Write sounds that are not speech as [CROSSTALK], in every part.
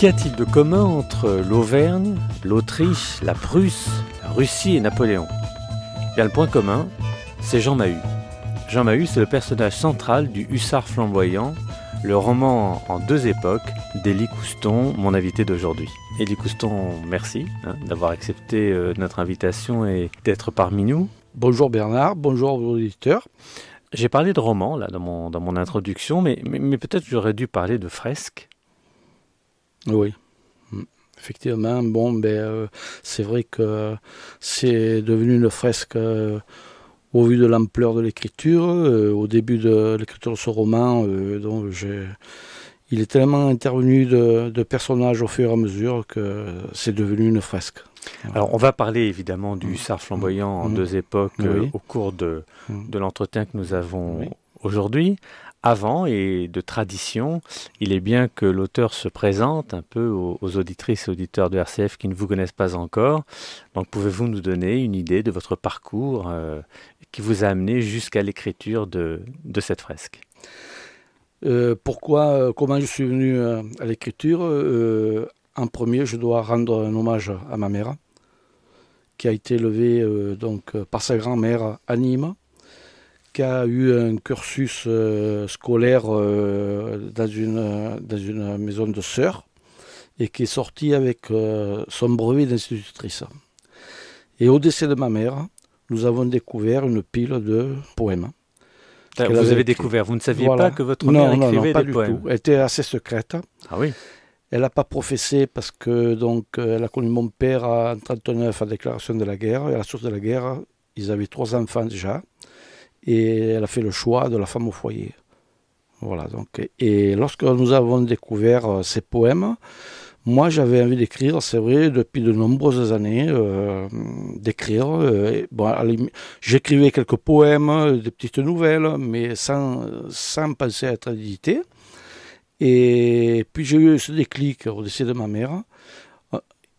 Qu'y a-t-il de commun entre l'Auvergne, l'Autriche, la Prusse, la Russie et Napoléon eh Bien, le point commun, c'est Jean Mahut. Jean Mahut, c'est le personnage central du Hussard flamboyant, le roman en deux époques d'Élie Couston, mon invité d'aujourd'hui. Élie Couston, merci hein, d'avoir accepté euh, notre invitation et d'être parmi nous. Bonjour Bernard, bonjour aux auditeurs. J'ai parlé de roman là, dans, mon, dans mon introduction, mais, peut-être j'aurais dû parler de fresque. Oui. Mm. Effectivement, bon, ben, euh, c'est vrai que c'est devenu une fresque euh, au vu de l'ampleur de l'écriture. Euh, au début de l'écriture de ce roman, donc il est tellement intervenu de, personnages au fur et à mesure que c'est devenu une fresque. Alors, on va parler évidemment du mmh. flamboyant en mm. deux époques au cours mm. de, l'entretien que nous avons aujourd'hui avant et de tradition, il est bien que l'auteur se présente un peu aux, auditrices et auditeurs de RCF qui ne vous connaissent pas encore. Donc pouvez-vous nous donner une idée de votre parcours euh, qui vous a amené jusqu'à l'écriture de, cette fresque euh, Pourquoi, euh, comment je suis venu à l'écriture En premier, je dois rendre un hommage à ma mère qui a été élevée donc, par sa grand-mère à Nîmes qui a eu un cursus euh, scolaire euh, dans, une, dans une maison de sœurs et qui est sortie avec euh, son brevet d'institutrice. Et au décès de ma mère, nous avons découvert une pile de poèmes. Vous avez découvert, vous ne saviez pas que votre mère écrivait des poèmes. Elle était assez secrète. Ah oui. Elle n'a pas professé parce que donc elle a connu mon père en 1939 à la déclaration de la guerre. Et à la source de la guerre, ils avaient trois enfants déjà et elle a fait le choix de la femme au foyer. Voilà, donc, et lorsque nous avons découvert euh, ces poèmes, moi j'avais envie d'écrire, c'est vrai, depuis de nombreuses années, euh, d'écrire. Euh, j'écrivais quelques poèmes, des petites nouvelles, mais sans, sans penser à être édité. Et puis j'ai eu ce déclic au décès de ma mère.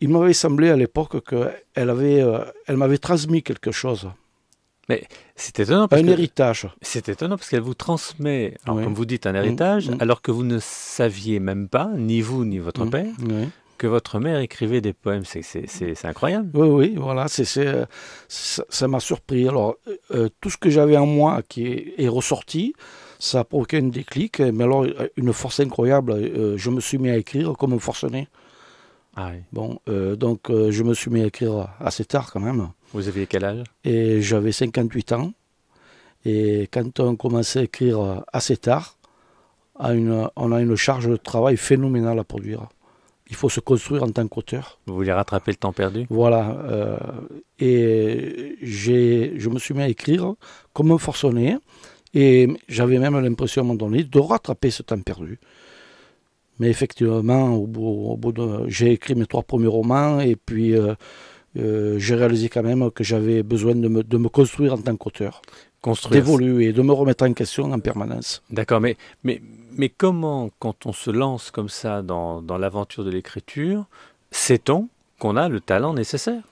Il m'avait semblé à l'époque qu'elle elle m'avait transmis quelque chose. Mais c'est étonnant. Parce un héritage. étonnant parce qu'elle vous transmet, comme vous dites, un mm. héritage, mm. alors que vous ne saviez même pas, ni vous ni votre mm. père, que votre mère écrivait des poèmes. C'est incroyable. Oui, oui, voilà, euh, ça m'a surpris. Alors, euh, euh, tout ce que j'avais en moi qui est, ressorti, ça a provoqué un déclic, mais alors une force incroyable. je me suis mis à écrire comme un forcené. Ah bon, donc je me suis mis à écrire assez tard quand même. Vous aviez quel âge Et j'avais 58 ans. Et quand on commençait à écrire assez tard, on a une charge de travail phénoménale à produire. Il faut se construire en tant qu'auteur. Vous voulez rattraper le temps perdu Voilà. Euh, et je me suis mis à écrire comme un forcené. Et j'avais même l'impression à un moment donné de rattraper ce temps perdu. Mais effectivement, au bout, j'ai écrit mes trois premiers romans et puis euh, euh, j'ai réalisé quand même que j'avais besoin de me, construire en tant qu'auteur. Construire. D'évoluer, de me remettre en question en permanence. D'accord, mais, mais, mais comment, quand on se lance comme ça dans, dans l'aventure de l'écriture, sait-on qu'on a le talent nécessaire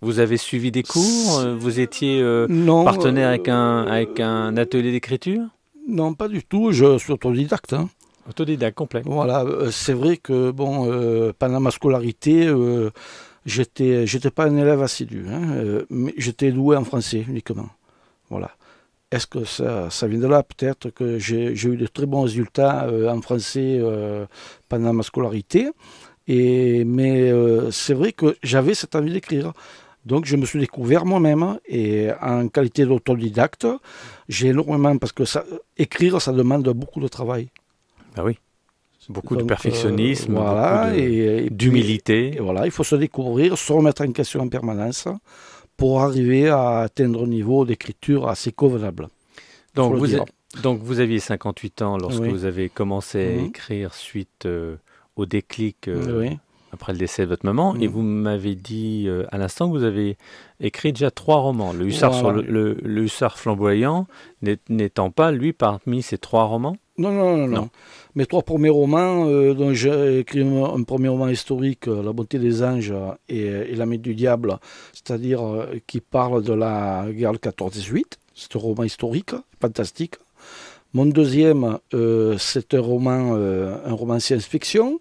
vous avez suivi des cours Vous étiez euh, partenaire avec, euh, un, avec un atelier d'écriture Non, pas du tout. Je suis autodidacte. Hein. Autodidacte complet. Voilà, c'est vrai que bon, pendant ma scolarité, J'étais, euh, j'étais pas un élève assidu, hein, euh, mais j'étais doué en français uniquement. Voilà. Est-ce que ça, ça vient de là Peut-être que j'ai, eu de très bons résultats euh, en français pendant ma scolarité. Et, mais c'est vrai que j'avais cette envie d'écrire. Donc je me suis découvert moi-même et en qualité d'autodidacte, j'ai énormément, parce que ça, écrire, ça demande beaucoup de travail. Bah oui. Beaucoup de euh, perfectionnisme, euh, d'humilité. Voilà, il faut se découvrir, se remettre en question en permanence pour arriver à atteindre un niveau d'écriture assez convenable. Donc vous, donc vous aviez 58 ans lorsque vous avez commencé à mhm. écrire suite euh, au déclic euh, après le décès de votre maman. Et mhm. vous m'avez dit à l'instant que vous avez écrit déjà trois romans. Le Hussard, sur le, Hussard flamboyant n'étant pas, lui, parmi ces trois romans non, non, non. non mes trois premiers romans, euh, dont j'ai écrit un, premier roman historique, euh, La bonté des anges et, euh, et L'ami du diable, c'est-à-dire qui parle de la guerre 14-18. C'est un roman historique, fantastique. Mon deuxième, c'est un roman, un roman science-fiction.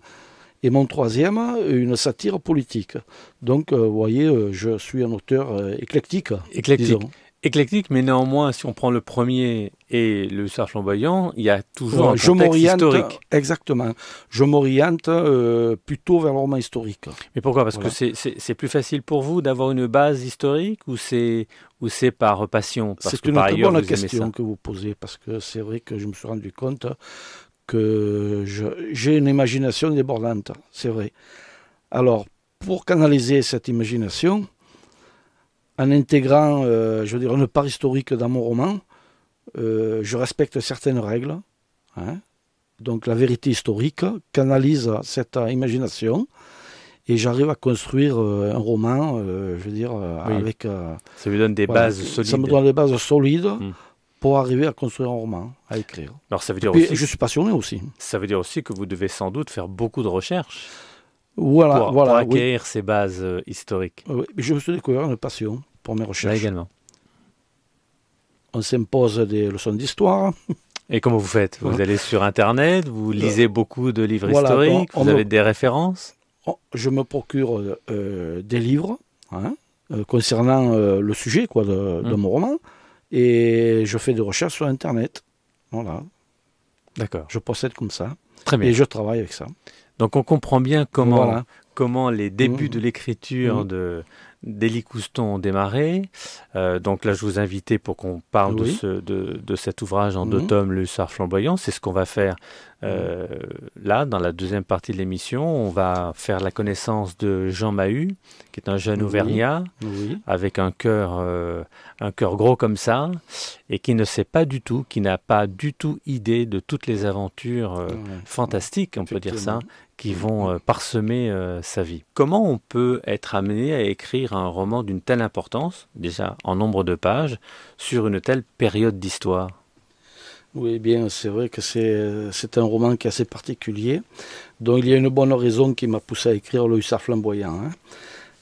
Et mon troisième, une satire politique. Donc, vous voyez, je suis un auteur éclectique. Éclectique éclectique, mais néanmoins, si on prend le premier et le Serge Flamboyant, il y a toujours un je historique. Exactement. Je m'oriente euh, plutôt vers le roman historique. Mais pourquoi Parce que c'est plus facile pour vous d'avoir une base historique ou c'est ou c'est par passion C'est que une très bonne question que vous posez parce que c'est vrai que je me suis rendu compte que j'ai une imagination débordante, c'est vrai. Alors, pour canaliser cette imagination, en intégrant, euh, je veux dire, une part historique dans mon roman, euh, je respecte certaines règles. Hein. donc la vérité historique canalise cette imagination et j'arrive à construire euh, un roman, je veux dire, avec... ça lui donne des bases solides. Ça me donne des bases solides. Hmm. pour arriver à construire un roman, à écrire. Alors ça veut dire Je suis passionné aussi. Ça veut dire aussi que vous devez sans doute faire beaucoup de recherches. Voilà, pour, voilà, acquérir euh, oui. bases historiques. je me suis découvert une passion pour mes recherches. Là également. On s'impose des leçons d'histoire. [LAUGHS] Et comment vous faites Vous hein allez sur Internet, vous euh, lisez beaucoup de livres historiques, vous avez des références oh, Je me procure euh, des livres hein, concernant le sujet quoi, de, hum. mon roman et je fais des recherches sur Internet. Voilà. D'accord. Je procède comme ça. Très bien. Et je travaille avec ça. Donc on comprend bien comment, comment les débuts mmh. de l'écriture mmh. de d'Élie Couston ont démarré. Euh, donc là, je vous invite pour qu'on parle de, ce, de, cet ouvrage en deux mmh. tomes, Le Hussard flamboyant. C'est ce qu'on va faire euh, là, dans la deuxième partie de l'émission. On va faire la connaissance de Jean Mahut, qui est un jeune Auvergnat, avec un cœur, euh, un cœur gros comme ça, et qui ne sait pas du tout, qui n'a pas du tout idée de toutes les aventures fantastiques, on peut dire ça, qui vont euh, parsemer euh, sa vie. Comment on peut être amené à écrire un roman d'une telle importance, déjà en nombre de pages, sur une telle période d'histoire oui, bien, c'est vrai que euh, c'est un roman qui est assez particulier, dont il y a une bonne raison qui m'a poussé à écrire Le Hussard flamboyant. Hein.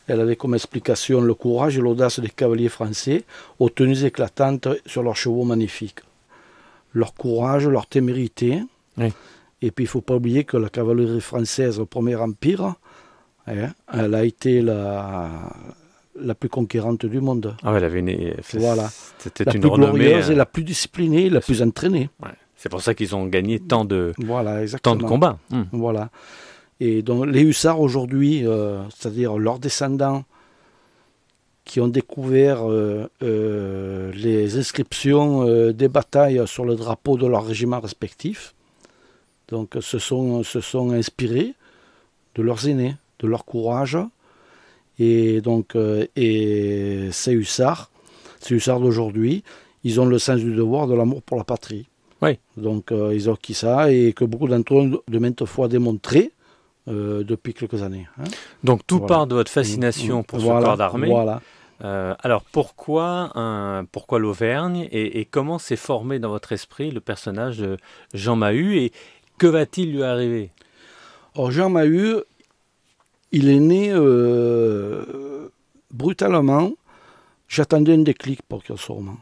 Elle avait comme explication le courage et l'audace des cavaliers français aux tenues éclatantes sur leurs chevaux magnifiques. Leur courage, leur témérité, et puis il ne faut pas oublier que la cavalerie française au Premier Empire, hein, elle a été la, la plus conquérante du monde. Ah, elle avait une... Euh, voilà. C'était la une plus glorieuse, euh, et la plus disciplinée, la plus entraînée. C'est pour ça qu'ils ont gagné tant de, de combats. Hmm. Voilà. Et donc les hussards aujourd'hui, euh, c'est-à-dire leurs descendants qui ont découvert les inscriptions des batailles sur le drapeau de leur régiment respectif, donc se sont, se sont inspirés de leurs aînés, de leur courage. Et donc, euh, et ces hussards, ces hussards d'aujourd'hui, ils ont le sens du devoir, de l'amour pour la patrie. Oui. Donc, euh, ils ont acquis ça et que beaucoup d'entre eux de maintes fois démontré euh, depuis quelques années. Hein. Donc, tout part de votre mm, fascination mm. pour ce corps d'armée. Voilà. alors pourquoi, un, pourquoi l'Auvergne et, comment s'est formé dans votre esprit le personnage de Jean Mahut et, que va-t-il lui arriver Or, Jean Mahut, il est né euh, brutalement. J'attendais un déclic pour qu'il sûrement.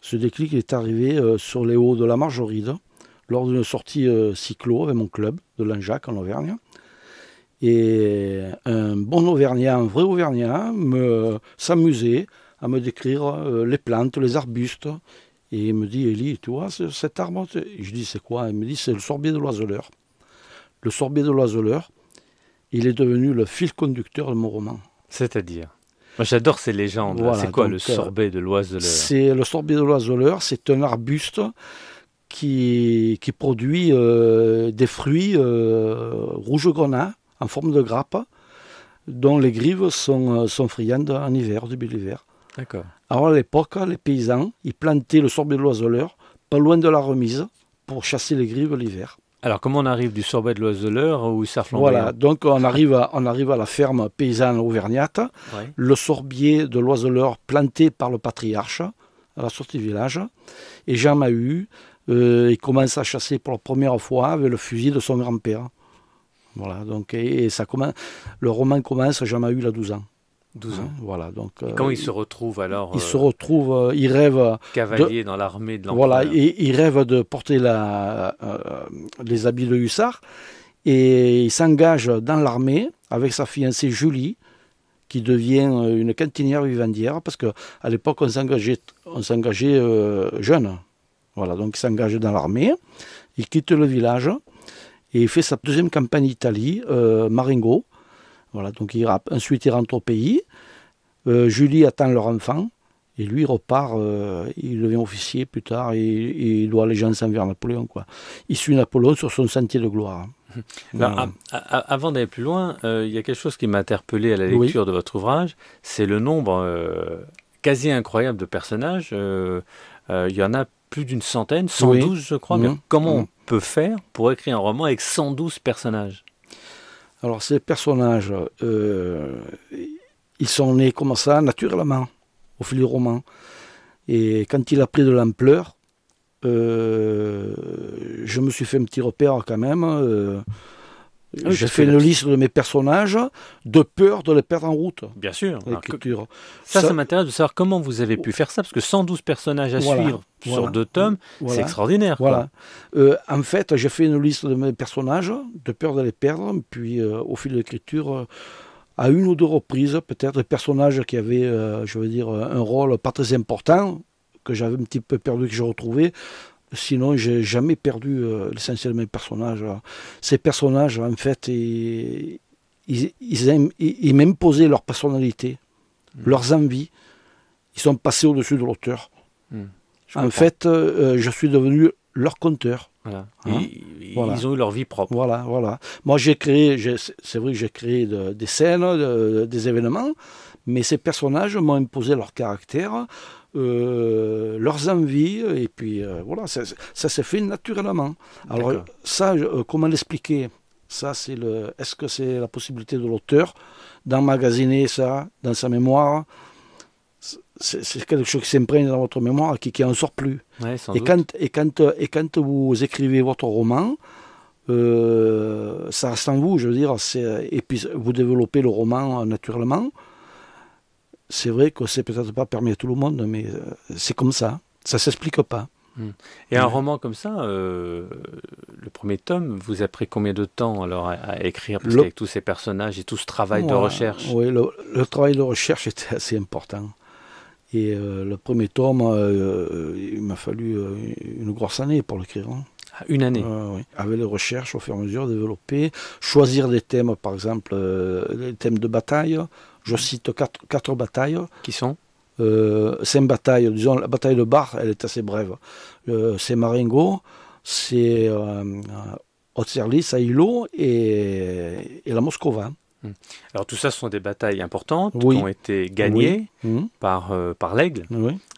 Ce déclic est arrivé euh, sur les hauts de la Margeride, lors d'une sortie euh, cyclo avec mon club de Langeac en Auvergne. Et un bon Auvergnat, un vrai Auvergnat, s'amusait à me décrire les plantes, les arbustes et il me dit, Élie, tu vois cette arme Je dis, c'est quoi Il me dit, c'est le sorbet de l'oiseleur. Le sorbet de l'oiseleur, il est devenu le fil conducteur de mon roman. C'est-à-dire Moi j'adore ces légendes. c'est quoi le euh, sorbet de l'oiseleur C'est le sorbet de l'oiseleur, c'est un arbuste qui, qui produit euh, des fruits euh, rouge grenat en forme de grappe dont les grives sont, euh, sont friandes en hiver, début de D'accord. Alors à l'époque, hein, les paysans, ils plantaient le sorbier de l'oiseleur pas loin de la remise pour chasser les grives l'hiver. Alors comment on arrive du sorbet de l'oiseleur ou sarflandais Voilà, donc on arrive, à, on arrive à la ferme paysanne auvergnate. Le sorbier de l'oiseleur planté par le patriarche à la sortie du village. Et Jean mahu euh, il commence à chasser pour la première fois avec le fusil de son grand-père. Voilà, donc et, ça commence, le roman commence, Jean Mahut, il a 12 ans. 12 hein, ans, voilà. Donc, et euh, quand il se retrouve alors Il se euh, retrouve, euh, il rêve. Cavalier dans l'armée de l'Empire. Voilà, et, il rêve de porter les habits de hussard et il s'engage dans l'armée avec sa fiancée Julie qui devient une cantinière vivandière parce qu'à l'époque on s'engageait, on s'engageait jeune. Voilà, donc il s'engage dans l'armée, il quitte le village et il fait sa deuxième campagne d'Italie, Marengo. Voilà, donc il Ensuite, il rentre au pays. Euh, Julie attend leur enfant. Et lui, repart, euh, il devient officier plus tard et, il doit allégeance envers Napoléon. Quoi. Il suit Napoléon sur son sentier de gloire. [LAUGHS] Ben, avant d'aller plus loin, euh, il y a quelque chose qui m'a interpellé à la lecture de votre ouvrage, c'est le nombre quasi incroyable de personnages. il y en a plus d'une centaine, 112 je crois. bien. Mmh. comment mmh. on peut faire pour écrire un roman avec 112 personnages alors ces personnages, euh, ils sont nés comme ça, naturellement, au fil du roman. Et quand il a pris de l'ampleur, euh, je me suis fait un petit repère quand même. Euh, j'ai fait une liste de mes personnages de peur de les perdre en route. Bien sûr. ça, ça, m'intéresse de savoir comment vous avez pu faire ça, parce que 112 personnages à suivre sur deux tomes, c'est extraordinaire. Euh, en fait, j'ai fait une liste de mes personnages de peur de les perdre, puis euh, au fil de l'écriture. Euh, à une ou deux reprises, peut-être, des personnages qui avaient, je veux dire, un rôle pas très important, que j'avais un petit peu perdu, que j'ai retrouvé. Sinon, j'ai jamais perdu l'essentiel euh, de mes personnages. Ces personnages, en fait, ils, ils, ils m'imposaient leur personnalité, hmm. leurs envies. Ils sont passés au-dessus de l'auteur. Hmm. En fait, euh, euh, je suis devenu leur conteur. Hein ils, ont eu leur vie propre. Voilà, voilà. Moi, j'ai créé, c'est vrai que j'ai créé des scènes, des événements, mais ces personnages m'ont imposé leur caractère, euh, leurs envies, et puis euh, voilà, ça, ça s'est fait naturellement. Alors ça, euh, comment l'expliquer Ça, c'est le. Est-ce que c'est la possibilité de l'auteur d'emmagasiner ça dans sa mémoire c'est quelque chose qui s'imprègne dans votre mémoire, qui, qui en sort plus. et, quand, et, quand, et, quand, vous écrivez votre roman, ça reste en vous, je veux dire, et puis vous développez le roman naturellement, c'est vrai que c'est peut-être pas permis à tout le monde, mais euh, c'est comme ça. Ça s'explique pas. Hmm. Et un roman comme ça, euh, le premier tome, vous a pris combien de temps alors à, écrire parce avec tous ces personnages et tout ce travail de recherche Oui, le, travail de recherche était [LAUGHS] assez important. Et euh, le premier tome, il m'a fallu une grosse année pour l'écrire. Hein. Ah, une année oui. Avec les recherches au fur et à mesure développer, choisir des thèmes, par exemple, les thèmes de bataille, je cite quatre, quatre batailles. Qui sont euh, Cinq batailles. Disons, la bataille de Bar, elle est assez brève. Euh, c'est Marengo, c'est euh, Aïlo et, et la Moscova. Hmm. Alors tout ça, ce sont des batailles importantes qui ont été gagnées hmm. par, euh, par l'aigle,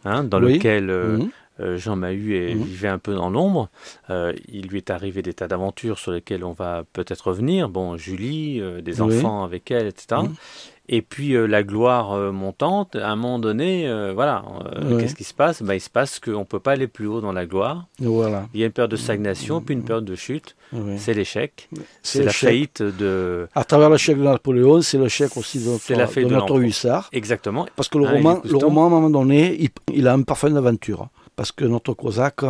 hein, dans lequel euh, hmm. Jean Mahut vivait un peu dans l'ombre. il lui est arrivé des tas d'aventures sur lesquelles on va peut-être revenir. Bon, Julie, des enfants avec elle, etc et puis euh, la gloire euh, montante, à un moment donné, euh, voilà, qu'est-ce qui se passe bah, Il se passe qu'on ne peut pas aller plus haut dans la gloire. Voilà. Il y a une période de stagnation, puis une période de chute. C'est l'échec. C'est la faillite de. À travers l'échec de Napoléon, c'est l'échec aussi de notre, la notre hussard. Exactement. Parce que le, hein, roman, le roman, à un moment donné, il, a un parfum d'aventure parce que notre Cosaque,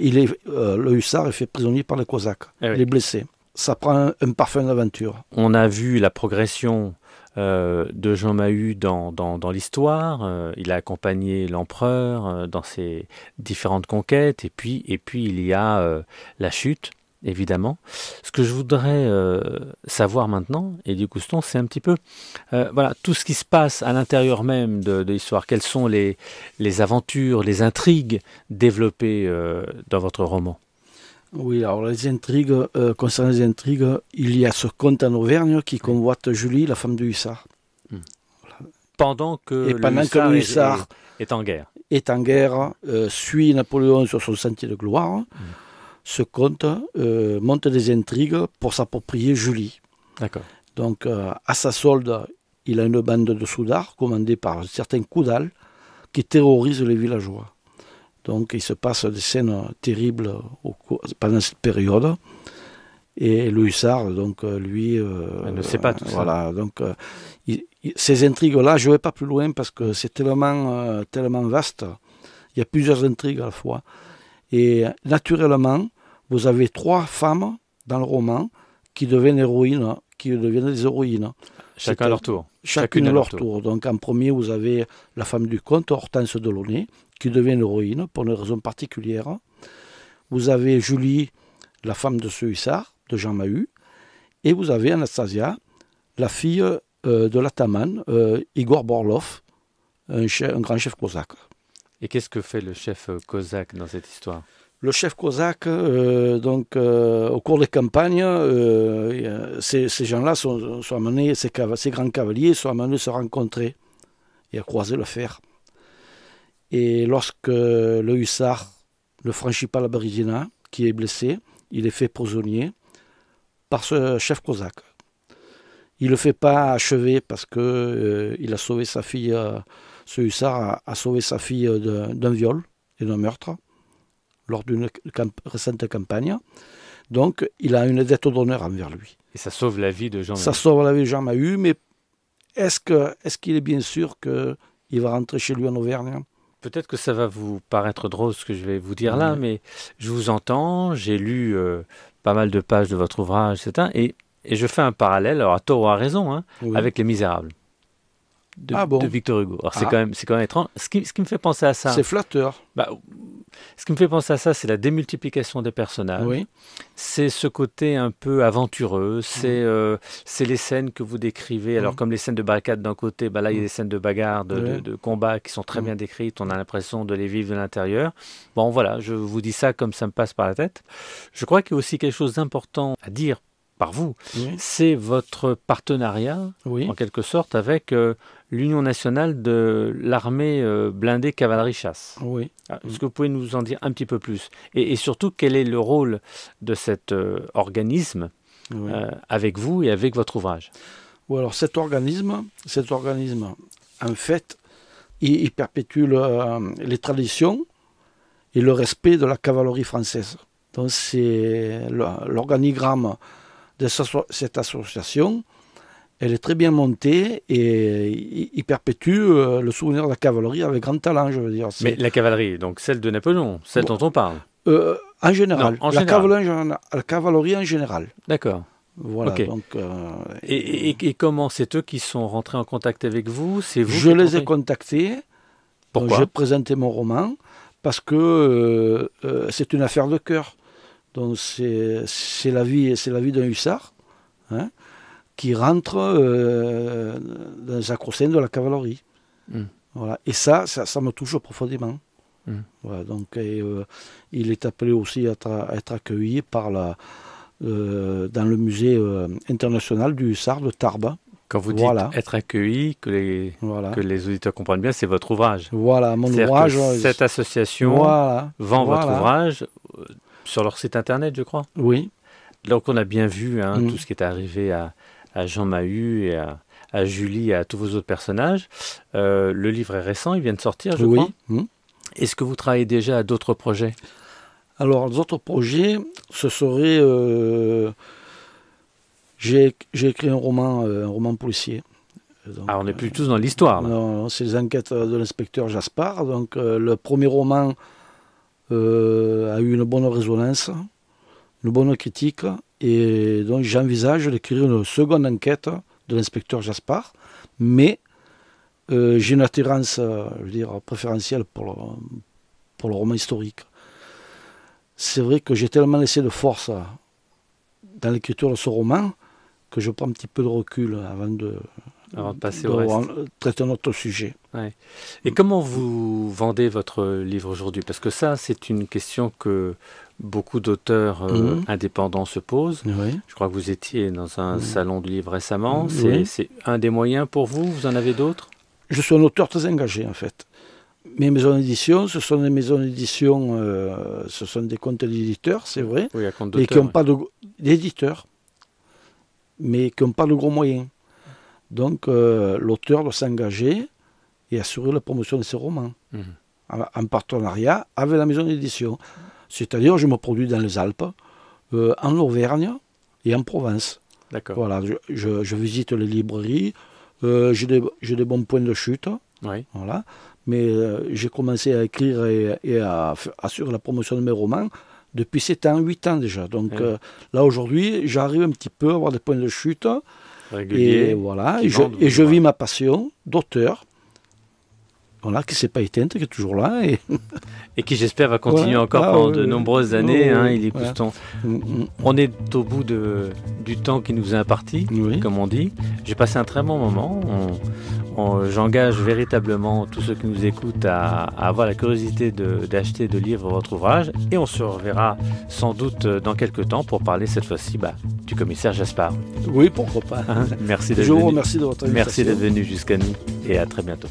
il est, le hussard est fait prisonnier par les Cosaques. Eh il est blessé. Ça prend un parfum d'aventure. On a vu la progression euh, de Jean Mahut dans, l'histoire. Euh, il a accompagné l'empereur euh, dans ses différentes conquêtes. Et puis, et puis il y a la chute, évidemment. Ce que je voudrais savoir maintenant, et du Couston, c'est un petit peu voilà, tout ce qui se passe à l'intérieur même de, l'histoire. Quelles sont les aventures, les intrigues développées dans votre roman oui, alors les intrigues, euh, concernant les intrigues, il y a ce comte en Auvergne qui convoite Julie, la femme de hussard. Hmm. Pendant que Et le pendant hussard, est, en guerre. Est en guerre, euh, suit Napoléon sur son sentier de gloire. Hmm. Ce comte euh, monte des intrigues pour s'approprier Julie. D'accord. Donc, à sa solde, il a une bande de soudards commandée par un certain Coudal qui terrorise les villageois. Donc il se passe des scènes terribles pendant cette période. Et Louis hussard, donc euh, lui... Euh, ne sait pas tout ça. donc euh, ces intrigues-là, je ne vais pas plus loin parce que c'est tellement, euh, tellement vaste. Il y a plusieurs intrigues à la fois. Et naturellement, vous avez trois femmes dans le roman qui deviennent héroïnes, qui deviennent des héroïnes. Chacun à leur tour. Chacune, à leur tour. tour. Donc en premier, vous avez la femme du comte, Hortense Delaunay, qui devient l'héroïne pour une raison particulière. Vous avez Julie, la femme de ce hussard, de Jean Mahut, et vous avez Anastasia, la fille euh, de l'ataman, euh, Igor Borlov, un, grand chef cosaque. Et qu'est-ce que fait le chef euh, cosaque dans cette histoire le chef cosaque, donc, au cours des campagnes, ces, gens-là sont, amenés, ces, ces, grands cavaliers sont amenés à se rencontrer et à croiser le fer. Et lorsque le hussard ne franchit pas la Brigina, qui est blessé, il est fait prisonnier par ce chef cosaque. Il ne le fait pas achever parce que euh, a sauvé sa fille, euh, ce hussard a, sauvé sa fille euh, d'un viol et d'un meurtre lors d'une récente campagne. Donc il a une dette d'honneur envers lui. Et ça sauve la vie de Jean Mahut. Ça sauve la vie de Jean Mahut, mais est-ce qu'il est, qu'il est bien sûr qu'il va rentrer chez lui en Auvergne Peut-être que ça va vous paraître drôle ce que je vais vous dire là, mais je vous entends, j'ai lu euh, pas mal de pages de votre ouvrage, etc. Et, je fais un parallèle, alors à tort ou à raison, hein, avec Les Misérables de, ah bon. Victor Hugo. Alors c'est ah. quand même c'est quand même étrange. Ce qui, ce qui me fait penser à ça. C'est flatteur. Bah, ce qui me fait penser à ça, c'est la démultiplication des personnages. Oui. C'est ce côté un peu aventureux. Mhm. C'est euh, c'est les scènes que vous décrivez. Alors mhm. comme les scènes de barricade d'un côté, bah là il y a des mhm. scènes de bagarre, de, de combat qui sont très bien décrites. On a l'impression de les vivre de l'intérieur. Bon voilà, je vous dis ça comme ça me passe par la tête. Je crois qu'il y a aussi quelque chose d'important à dire par vous, c'est votre partenariat, en quelque sorte, avec euh, l'Union nationale de l'armée euh, blindée cavalerie chasse. Oui. Ah, est-ce que vous pouvez nous en dire un petit peu plus et, surtout, quel est le rôle de cet euh, organisme avec vous et avec votre ouvrage Ou alors cet organisme, cet organisme, en fait, il, perpétue les traditions et le respect de la cavalerie française. Donc c'est l'organigramme de cette association. Elle est très bien montée et il perpétue euh, le souvenir de la cavalerie avec grand talent, je veux dire. Mais la cavalerie, donc celle de Napoléon, celle dont on parle euh, En général, la, Cavalerie, en général. D'accord. Voilà. Donc, euh, et, comment c'est eux qui sont rentrés en contact avec vous vous Je les ai contactés. Pourquoi J'ai présenté mon roman parce que c'est une affaire de cœur. Donc c'est la vie, c'est la vie d'un hussard hein, qui rentre euh, dans sacro-saint de la cavalerie. Hmm. Voilà. Et ça, ça, me touche profondément. Hmm. Voilà, donc euh, il est appelé aussi à, être accueilli par la, euh, dans le musée international du hussard de Tarbes. Quand vous dites être accueilli, que les, que les auditeurs comprennent bien, c'est votre ouvrage. Voilà, mon ouvrage. cette association vend votre ouvrage sur leur site internet, je crois. Oui. Donc on a bien vu hein, mm. tout ce qui est arrivé à, Jean Mahut et à, Julie et à tous vos autres personnages. Euh, le livre est récent, il vient de sortir, je crois. Oui. Mm. Est-ce que vous travaillez déjà à d'autres projets Alors, d'autres projets, ce serait... Euh, j'ai écrit un roman, euh, un roman policier. ah, on n'est plus tous dans l'histoire. c'est les enquêtes de l'inspecteur Jaspard. Donc, le premier roman euh, a eu une bonne résonance, une bonne critique, et donc j'envisage d'écrire une seconde enquête de l'inspecteur Jaspard, mais euh, j'ai une attirance euh, préférentielle pour pour le roman historique. C'est vrai que j'ai tellement laissé de force dans l'écriture de ce roman que je prends un petit peu de recul avant de, avant de passer au reste. Euh, traiter notre sujet. Et comment vous vendez votre livre aujourd'hui Parce que ça, c'est une question que beaucoup d'auteurs euh, mhm. indépendants se posent. Je crois que vous étiez dans un salon de livre récemment. C'est un des moyens pour vous Vous en avez d'autres Je suis un auteur très engagé, en fait. Mes maisons d'édition, ce sont des maisons d'édition, euh, ce sont des comptes d'éditeurs, c'est vrai, oui, mais qui n'ont pas d'éditeurs, mais qui n'ont pas de gros moyens. Donc euh, l'auteur doit s'engager et assurer la promotion de ses romans mhm. en, partenariat avec la maison d'édition. C'est-à-dire, je me produis dans les Alpes, euh, en Auvergne et en Provence. D'accord. Voilà, je, visite les librairies, euh, j'ai des, bons points de chute. Oui. Voilà. Mais j'ai commencé à écrire et, à, assurer la promotion de mes romans depuis 7 ans, 8 ans déjà. Donc là aujourd'hui, j'arrive un petit peu à avoir des points de chute et voilà, et je, vis ma passion d'auteur voilà, qui s'est pas éteinte, qui est toujours là. Et, qui, j'espère, va continuer encore ah, pendant de nombreuses oh, années. Hein, il est mm, mm. On est au bout de, du temps qui nous est imparti, comme on dit. J'ai passé un très bon moment. J'engage véritablement tous ceux qui nous écoutent à, avoir la curiosité d'acheter, de, livres lire votre ouvrage. Et on se reverra sans doute dans quelques temps pour parler cette fois-ci bah, du commissaire Jaspard. Oui, pourquoi pas. Hein, merci Merci d'être venu jusqu'à nous et à très bientôt.